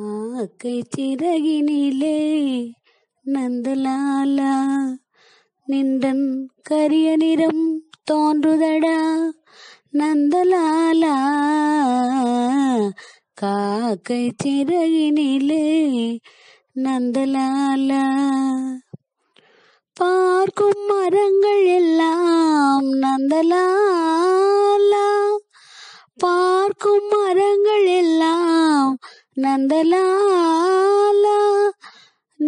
ఆకై చిరగినిలే நந்தலாலா நின்றன் கரிய நிறம் தோன்றுதடா நந்தலாலா காக்கை சிறகினிலே நந்தலாலா பார்க்கும் மரங்கள் எல்லாம் நந்தலாலா பார்க்கும் மரங்கள் எல்லாம் நந்தலாலா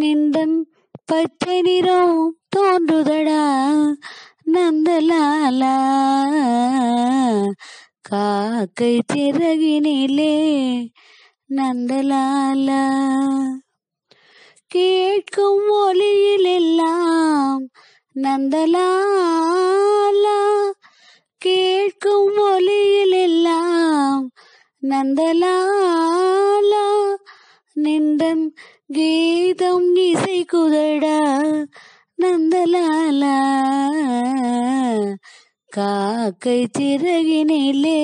நின்றன் பச்சை நிறம் தோன்றுதடா நந்தலாலா காக்கை சிறகினிலே நந்தலாலா கேட்கும் ஒளியில் எல்லாம் நந்தலாலா கேட்கும் ஒளியில் எல்லாம் நந்தலா லாலா நின்றன் கீதம் இசை குதடா நந்தலாலா காக்கை சிறகினிலே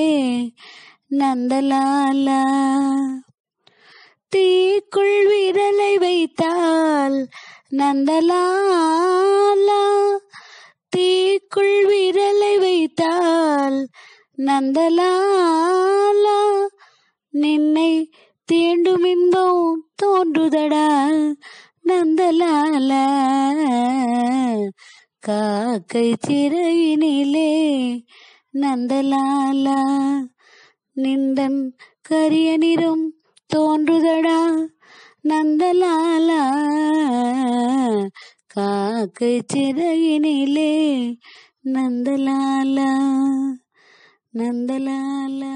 நந்தலாலா தீக்குள் விரலை வைத்தால் நந்தலாலா தீக்குள் விரலை வைத்தால் நந்தலாலா நின்ன தேண்டும் இன்பம் தோன்றுதடா நந்தலால காக்கை சிறையினிலே நந்தலாலா நிந்தன் கரிய நிறம் தோன்றுதடா நந்தலாலா காக்கை சிறையினிலே நந்தலாலா நந்தலாலா